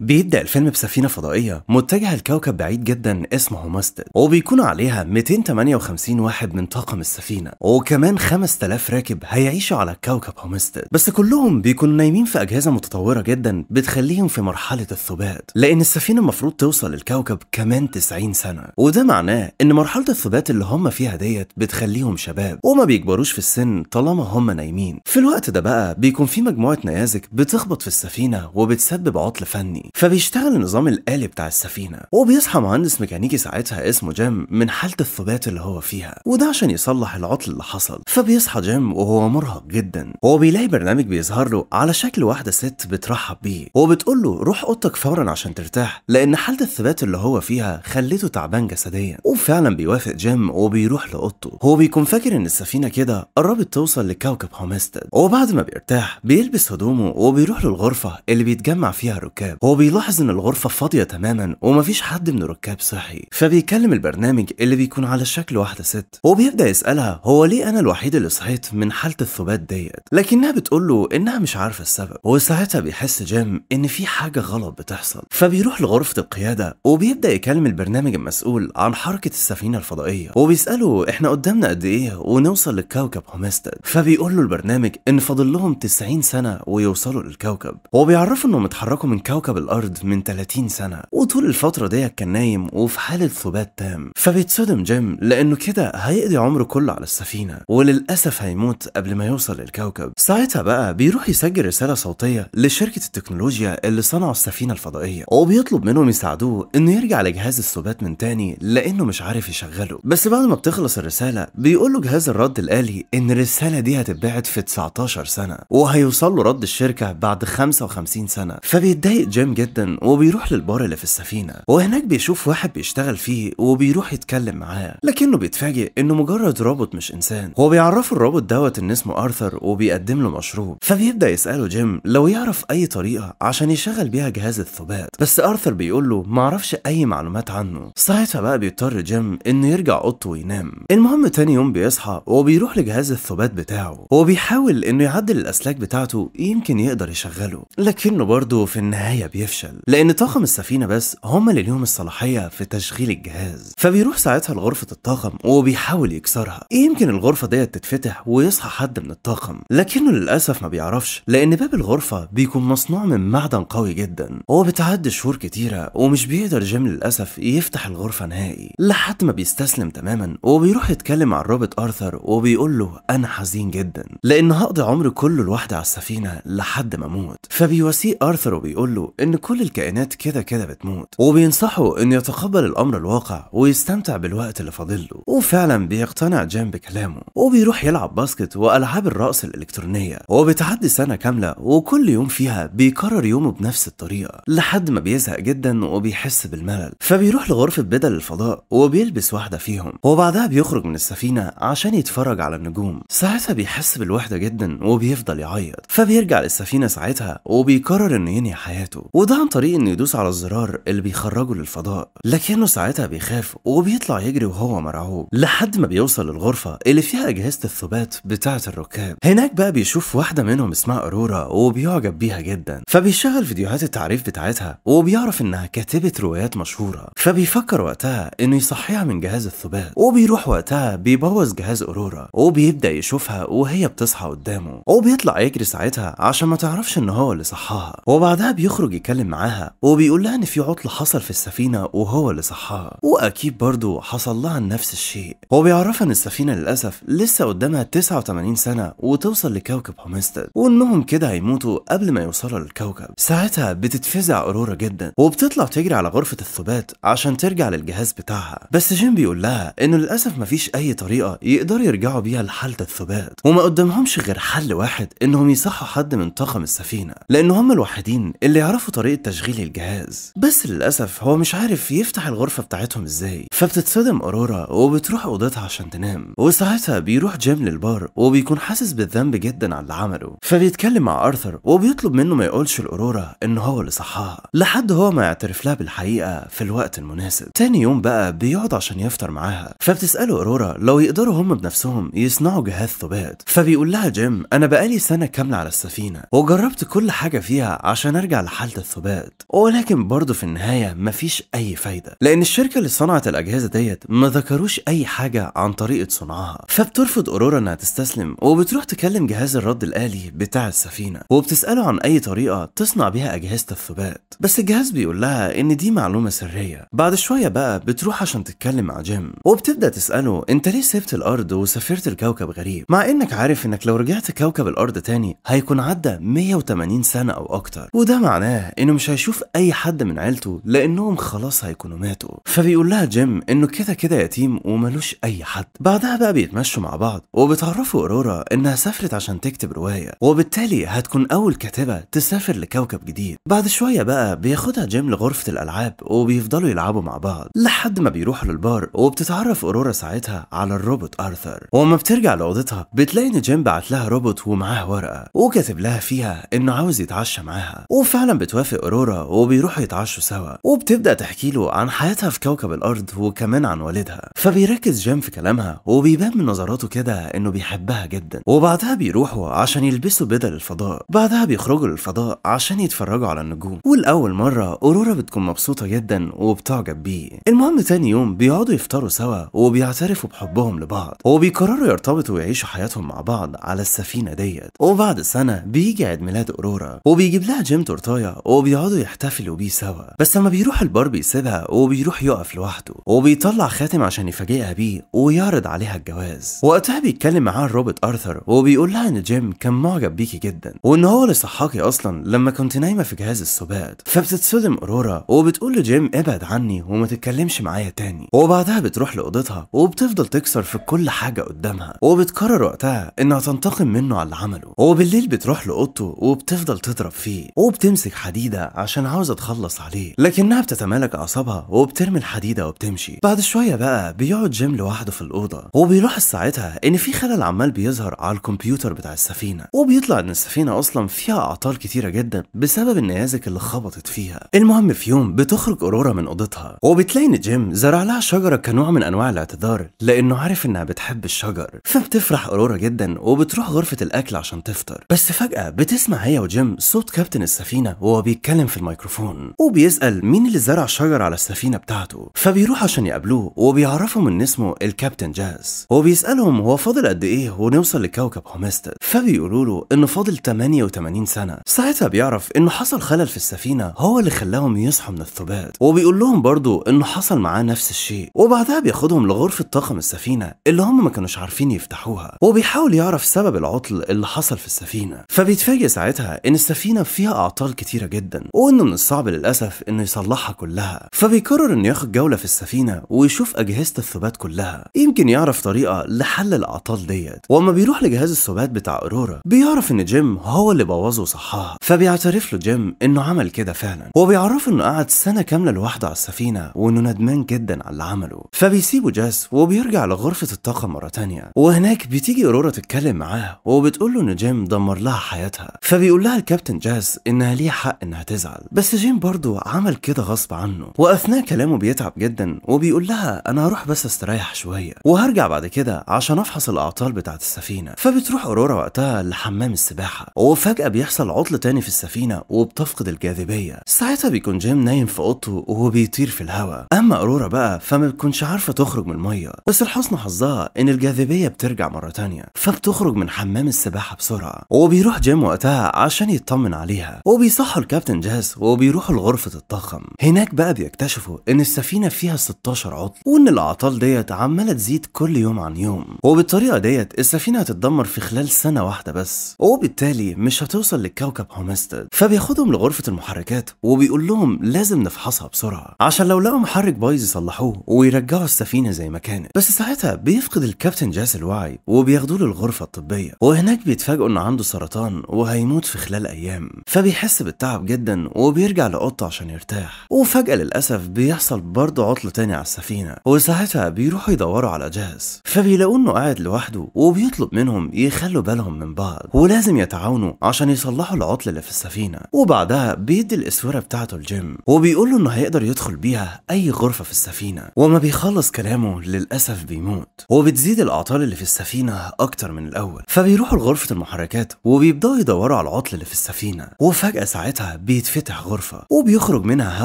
بيبدأ الفيلم بسفينة فضائية متجهة لكوكب بعيد جدا اسمه ماستد وبيكون عليها 258 واحد من طاقم السفينة وكمان 5000 راكب هيعيشوا على كوكب هومستد بس كلهم بيكونوا نايمين في أجهزة متطورة جدا بتخليهم في مرحلة الثبات لأن السفينة المفروض توصل للكوكب كمان 90 سنة وده معناه إن مرحلة الثبات اللي هم فيها ديت بتخليهم شباب وما بيكبروش في السن طالما هم نايمين في الوقت ده بقى بيكون في مجموعة نيازك بتخبط في السفينة وبتسبب عطل فني فبيشتغل النظام الآلي بتاع السفينة وبيصحى مهندس ميكانيكي ساعتها اسمه جيم من حالة الثبات اللي هو فيها وده عشان يصلح العطل اللي حصل فبيصحى جيم وهو مرهق جدا هو بيلاقي برنامج بيظهر له على شكل واحدة ست بترحب بيه وبتقول له روح اوضتك فورا عشان ترتاح لأن حالة الثبات اللي هو فيها خليته تعبان جسديا وفعلا بيوافق جيم وبيروح لأوضته هو بيكون فاكر إن السفينة كده قربت توصل لكوكب هومستد وبعد ما بيرتاح بيلبس هدومه وبيروح للغرفة اللي بيتجمع فيها الركاب هو وبيلاحظ ان الغرفه فاضيه تماما ومفيش حد من الركاب صحي فبيكلم البرنامج اللي بيكون على شكل واحده ست وبيبدا يسالها هو ليه انا الوحيد اللي صحيت من حاله الثبات ديت لكنها بتقول له انها مش عارفه السبب وساعتها بيحس جيم ان في حاجه غلط بتحصل فبيروح لغرفه القياده وبيبدا يكلم البرنامج المسؤول عن حركه السفينه الفضائيه وبيساله احنا قدامنا قد ايه ونوصل للكوكب هومستد فبيقول له البرنامج ان فاضل لهم 90 سنه ويوصلوا للكوكب وبيعرفه انهم اتحركوا من كوكب الأرض من 30 سنة وطول الفترة دي كان نايم وفي حالة ثبات تام فبيتصدم جيم لأنه كده هيقضي عمره كله على السفينة وللأسف هيموت قبل ما يوصل للكوكب ساعتها بقى بيروح يسجل رسالة صوتية لشركة التكنولوجيا اللي صنعوا السفينة الفضائية وبيطلب منهم يساعدوه إنه يرجع لجهاز الثبات من تاني لأنه مش عارف يشغله بس بعد ما بتخلص الرسالة بيقول له جهاز الرد الآلي إن الرسالة دي هتتبعت في 19 سنة وهيوصل له رد الشركة بعد 55 سنة فبيتضايق جيم جدا وبيروح للبار اللي في السفينة وهناك بيشوف واحد بيشتغل فيه وبيروح يتكلم معاه لكنه بيتفاجئ انه مجرد روبوت مش انسان هو بيعرف الروبوت دوت ان اسمه ارثر وبيقدم له مشروب فبيبدا يساله جيم لو يعرف اي طريقه عشان يشغل بيها جهاز الثبات بس ارثر بيقول له معرفش اي معلومات عنه ساعتها بقى بيضطر جيم انه يرجع اوضته وينام المهم تاني يوم بيصحى وبيروح لجهاز الثبات بتاعه وبيحاول انه يعدل الاسلاك بتاعته يمكن يقدر يشغله لكنه برضه في النهايه بيرجع بيفشل لأن طاقم السفينة بس هم اللي ليهم الصلاحية في تشغيل الجهاز فبيروح ساعتها لغرفة الطاقم وبيحاول يكسرها إيه يمكن الغرفة ديت تتفتح ويصحى حد من الطاقم لكنه للأسف ما بيعرفش لأن باب الغرفة بيكون مصنوع من معدن قوي جدا وبتعدي شهور كتيرة ومش بيقدر جيم للأسف يفتح الغرفة نهائي لحد ما بيستسلم تماما وبيروح يتكلم مع الروبوت آرثر وبيقول له أنا حزين جدا لأن هقضي عمري كله لوحدي على السفينة لحد ما أموت فبيواسيه آرثر وبيقول له إن إن كل الكائنات كده كده بتموت وبينصحه إنه يتقبل الأمر الواقع ويستمتع بالوقت اللي فاضله وفعلا بيقتنع جيم بكلامه وبيروح يلعب باسكت وألعاب الرقص الإلكترونية وبتعدي سنة كاملة وكل يوم فيها بيكرر يومه بنفس الطريقة لحد ما بيزهق جدا وبيحس بالملل فبيروح لغرفة بدل الفضاء وبيلبس واحدة فيهم وبعدها بيخرج من السفينة عشان يتفرج على النجوم ساعتها بيحس بالوحدة جدا وبيفضل يعيط فبيرجع للسفينة ساعتها وبيقرر إنه ينهي حياته وده عن طريق انه يدوس على الزرار اللي بيخرجه للفضاء لكنه ساعتها بيخاف وبيطلع يجري وهو مرعوب لحد ما بيوصل للغرفه اللي فيها اجهزه الثبات بتاعه الركاب هناك بقى بيشوف واحده منهم اسمها ارورا وبيعجب بيها جدا فبيشغل فيديوهات التعريف بتاعتها وبيعرف انها كاتبه روايات مشهوره فبيفكر وقتها انه يصحيها من جهاز الثبات وبيروح وقتها بيبوظ جهاز ارورا وبيبدا يشوفها وهي بتصحى قدامه وبيطلع يجري ساعتها عشان ما تعرفش ان هو اللي صحاها وبعدها بيخرج يكلم بيتكلم معاها وبيقول لها ان في عطل حصل في السفينه وهو اللي صحاها واكيد برضه حصل لها نفس الشيء هو بيعرفها ان السفينه للاسف لسه قدامها 89 سنه وتوصل لكوكب هومستد وانهم كده هيموتوا قبل ما يوصلوا للكوكب ساعتها بتتفزع اورورا جدا وبتطلع تجري على غرفه الثبات عشان ترجع للجهاز بتاعها بس جيم بيقول لها انه للاسف مفيش اي طريقه يقدروا يرجعوا بيها لحاله الثبات وما قدامهمش غير حل واحد انهم يصحوا حد من طاقم السفينه لان هم الوحيدين اللي يعرفوا طريقة تشغيل الجهاز بس للأسف هو مش عارف يفتح الغرفة بتاعتهم ازاي فبتتصدم أورورا وبتروح أوضتها عشان تنام وساعتها بيروح جيم للبار وبيكون حاسس بالذنب جدا على اللي عمله فبيتكلم مع أرثر وبيطلب منه ما يقولش لأورورا إن هو اللي صحاها لحد هو ما يعترف لها بالحقيقة في الوقت المناسب تاني يوم بقى بيقعد عشان يفطر معاها فبتسأله أورورا لو يقدروا هم بنفسهم يصنعوا جهاز ثبات فبيقول لها جيم أنا بقالي سنة كاملة على السفينة وجربت كل حاجة فيها عشان أرجع لحالتي الثبات ولكن برضه في النهاية مفيش أي فايدة لأن الشركة اللي صنعت الأجهزة ديت ما ذكروش أي حاجة عن طريقة صنعها فبترفض أورورا إنها تستسلم وبتروح تكلم جهاز الرد الآلي بتاع السفينة وبتسأله عن أي طريقة تصنع بيها أجهزة الثبات بس الجهاز بيقول لها إن دي معلومة سرية بعد شوية بقى بتروح عشان تتكلم مع جيم وبتبدأ تسأله أنت ليه سبت الأرض وسافرت لكوكب غريب مع إنك عارف إنك لو رجعت كوكب الأرض تاني هيكون عدى 180 سنة أو أكتر وده معناه انه مش هيشوف اي حد من عيلته لانهم خلاص هيكونوا ماتوا فبيقول لها جيم انه كده كده يتيم وملوش اي حد بعدها بقى بيتمشوا مع بعض وبتعرفوا اورورا انها سافرت عشان تكتب روايه وبالتالي هتكون اول كاتبه تسافر لكوكب جديد بعد شويه بقى بياخدها جيم لغرفه الالعاب وبيفضلوا يلعبوا مع بعض لحد ما بيروحوا للبار وبتتعرف اورورا ساعتها على الروبوت ارثر وما بترجع لاوضتها بتلاقي ان جيم بعت لها روبوت ومعاه ورقه وكاتب لها فيها انه عاوز يتعشى معاها وفعلا بتوافق بتوافق أورورا وبيروحوا يتعشوا سوا وبتبدأ تحكي له عن حياتها في كوكب الأرض وكمان عن والدها فبيركز جيم في كلامها وبيبان من نظراته كده إنه بيحبها جدا وبعدها بيروحوا عشان يلبسوا بدل الفضاء بعدها بيخرجوا للفضاء عشان يتفرجوا على النجوم والأول مرة أورورا بتكون مبسوطة جدا وبتعجب بيه المهم تاني يوم بيقعدوا يفطروا سوا وبيعترفوا بحبهم لبعض وبيقرروا يرتبطوا ويعيشوا حياتهم مع بعض على السفينة ديت وبعد سنة بيجي عيد ميلاد أورورا وبيجيب لها جيم تورتاية وبيقعدوا يحتفلوا بيه سوا بس لما بيروح البار بيسيبها وبيروح يقف لوحده وبيطلع خاتم عشان يفاجئها بيه ويعرض عليها الجواز وقتها بيتكلم معاها الروبوت ارثر وبيقول لها ان جيم كان معجب بيكي جدا وان هو اللي صحاكي اصلا لما كنت نايمه في جهاز السبات فبتتصدم اورورا وبتقول لجيم ابعد عني وما تتكلمش معايا تاني وبعدها بتروح لاوضتها وبتفضل تكسر في كل حاجه قدامها وبتقرر وقتها انها تنتقم منه على اللي عمله وبالليل بتروح لاوضته وبتفضل تضرب فيه وبتمسك حديد حديدة عشان عاوزة تخلص عليه لكنها بتتمالك أعصابها وبترمي الحديدة وبتمشي بعد شوية بقى بيقعد جيم لوحده في الأوضة وبيلاحظ ساعتها إن في خلل عمال بيظهر على الكمبيوتر بتاع السفينة وبيطلع إن السفينة أصلا فيها أعطال كتيرة جدا بسبب النيازك اللي خبطت فيها المهم في يوم بتخرج أورورا من أوضتها وبتلاقي إن جيم زرع لها شجرة كنوع من أنواع الاعتذار لأنه عارف إنها بتحب الشجر فبتفرح أورورا جدا وبتروح غرفة الأكل عشان تفطر بس فجأة بتسمع هي وجيم صوت كابتن السفينة وهو بيتكلم في الميكروفون وبيسأل مين اللي زرع شجر على السفينة بتاعته فبيروح عشان يقابلوه وبيعرفهم ان اسمه الكابتن جاز وبيسألهم هو فاضل قد ايه ونوصل لكوكب هومستد فبيقولوا له انه فاضل 88 سنة ساعتها بيعرف انه حصل خلل في السفينة هو اللي خلاهم يصحوا من الثبات وبيقول لهم برضه انه حصل معاه نفس الشيء وبعدها بياخدهم لغرفة طاقم السفينة اللي هم ما كانوش عارفين يفتحوها وبيحاول يعرف سبب العطل اللي حصل في السفينة فبيتفاجئ ساعتها ان السفينة فيها اعطال كتيرة جدا جدا وانه من الصعب للاسف انه يصلحها كلها فبيقرر انه ياخد جوله في السفينه ويشوف اجهزه الثبات كلها يمكن يعرف طريقه لحل الاعطال ديت واما بيروح لجهاز الثبات بتاع اورورا بيعرف ان جيم هو اللي بوظه وصحاها فبيعترف له جيم انه عمل كده فعلا وبيعرفه انه قعد سنه كامله لوحده على السفينه وانه ندمان جدا على اللي عمله فبيسيبه جاس وبيرجع لغرفه الطاقه مره تانية وهناك بتيجي اورورا تتكلم معاه وبتقول له ان جيم دمر لها حياتها فبيقول لها الكابتن جاس انها ليها حق انها تزعل بس جيم برضه عمل كده غصب عنه واثناء كلامه بيتعب جدا وبيقول لها انا هروح بس استريح شويه وهرجع بعد كده عشان افحص الاعطال بتاعت السفينه فبتروح اورورا وقتها لحمام السباحه وفجاه بيحصل عطل تاني في السفينه وبتفقد الجاذبيه ساعتها بيكون جيم نايم في اوضته وهو بيطير في الهواء اما اورورا بقى فما بتكونش عارفه تخرج من الميه بس لحسن حظها ان الجاذبيه بترجع مره تانية فبتخرج من حمام السباحه بسرعه وبيروح جيم وقتها عشان يطمن عليها وبيصحوا الكابتن جاز وبيروحوا لغرفة الطاقم هناك بقى بيكتشفوا ان السفينة فيها 16 عطل وان الاعطال ديت عمالة تزيد كل يوم عن يوم وبالطريقة ديت السفينة هتتدمر في خلال سنة واحدة بس وبالتالي مش هتوصل للكوكب هومستد فبياخدهم لغرفة المحركات وبيقول لهم لازم نفحصها بسرعة عشان لو لقوا محرك بايظ يصلحوه ويرجعوا السفينة زي ما كانت بس ساعتها بيفقد الكابتن جاز الوعي وبياخدوه للغرفة الطبية وهناك بيتفاجئوا ان عنده سرطان وهيموت في خلال ايام فبيحس بالتعب جدا وبيرجع لقطه عشان يرتاح وفجأة للأسف بيحصل برضه عطل تاني على السفينة وساعتها بيروحوا يدوروا على جاز فبيلاقوا إنه قاعد لوحده وبيطلب منهم يخلوا بالهم من بعض ولازم يتعاونوا عشان يصلحوا العطل اللي في السفينة وبعدها بيدي الإسورة بتاعته الجيم وبيقول له إنه هيقدر يدخل بيها أي غرفة في السفينة وما بيخلص كلامه للأسف بيموت وبتزيد الأعطال اللي في السفينة أكتر من الأول فبيروحوا لغرفة المحركات وبيبدأوا يدوروا على العطل اللي في السفينة وفجأة ساعتها بيتفتح غرفة وبيخرج منها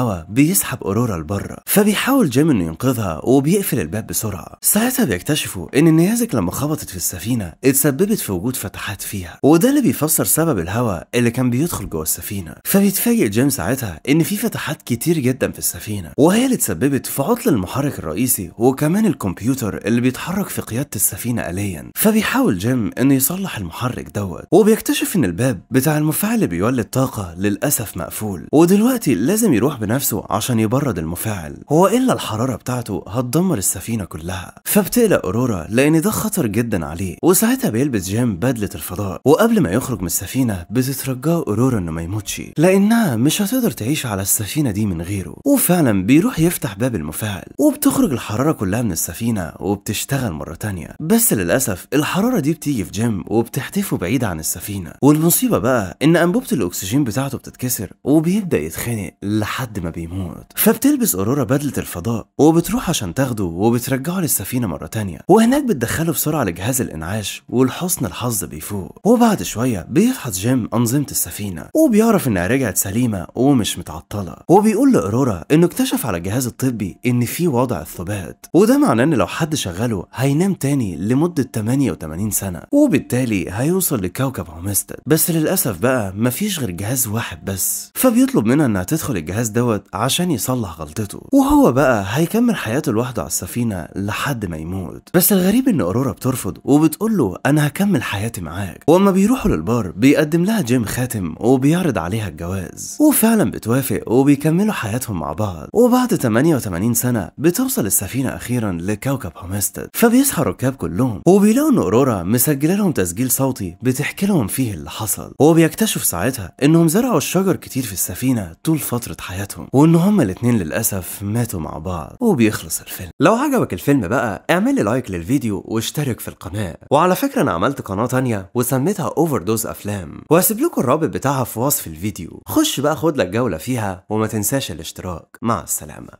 هوا بيسحب أورورا لبره فبيحاول جيم إنه ينقذها وبيقفل الباب بسرعة ساعتها بيكتشفوا إن النيازك لما خبطت في السفينة اتسببت في وجود فتحات فيها وده اللي بيفسر سبب الهوا اللي كان بيدخل جوه السفينة فبيتفاجئ جيم ساعتها إن في فتحات كتير جدا في السفينة وهي اللي اتسببت في عطل المحرك الرئيسي وكمان الكمبيوتر اللي بيتحرك في قيادة السفينة آليا فبيحاول جيم إنه يصلح المحرك دوت وبيكتشف إن الباب بتاع المفاعل بيولد طاقة للأسف للأسف مقفول ودلوقتي لازم يروح بنفسه عشان يبرد المفاعل هو إلا الحرارة بتاعته هتدمر السفينة كلها فبتقلق أورورا لأن ده خطر جدا عليه وساعتها بيلبس جيم بدلة الفضاء وقبل ما يخرج من السفينة بتترجاه أورورا إنه ما يموتش لأنها مش هتقدر تعيش على السفينة دي من غيره وفعلا بيروح يفتح باب المفاعل وبتخرج الحرارة كلها من السفينة وبتشتغل مرة تانية بس للأسف الحرارة دي بتيجي في جيم وبتحتفه بعيد عن السفينة والمصيبة بقى إن أنبوبة الأكسجين بتاعته بتتكسر بيتكسر وبيبدا يتخانق لحد ما بيموت فبتلبس اورورا بدله الفضاء وبتروح عشان تاخده وبترجعه للسفينه مره تانية وهناك بتدخله بسرعه لجهاز الانعاش ولحسن الحظ بيفوق وبعد شويه بيفحص جيم انظمه السفينه وبيعرف انها رجعت سليمه ومش متعطله وبيقول لاورورا انه اكتشف على الجهاز الطبي ان في وضع الثبات وده معناه ان لو حد شغله هينام تاني لمده 88 سنه وبالتالي هيوصل لكوكب هومستد بس للاسف بقى مفيش غير جهاز واحد بس بس فبيطلب منها انها تدخل الجهاز دوت عشان يصلح غلطته وهو بقى هيكمل حياته لوحده على السفينه لحد ما يموت بس الغريب ان اورورا بترفض وبتقول له انا هكمل حياتي معاك واما بيروحوا للبار بيقدم لها جيم خاتم وبيعرض عليها الجواز وفعلا بتوافق وبيكملوا حياتهم مع بعض وبعد 88 سنه بتوصل السفينه اخيرا لكوكب هومستد فبيصحى الركاب كلهم وبيلاقوا ان اورورا مسجله لهم تسجيل صوتي بتحكي لهم فيه اللي حصل وبيكتشف ساعتها انهم زرعوا الشجر كبر كتير في السفينة طول فترة حياتهم وإن هما الاتنين للأسف ماتوا مع بعض وبيخلص الفيلم لو عجبك الفيلم بقى اعمل لي لايك للفيديو واشترك في القناة وعلى فكرة أنا عملت قناة تانية وسميتها أوفر دوز أفلام وهسيب لكم الرابط بتاعها في وصف الفيديو خش بقى خد لك جولة فيها وما تنساش الاشتراك مع السلامة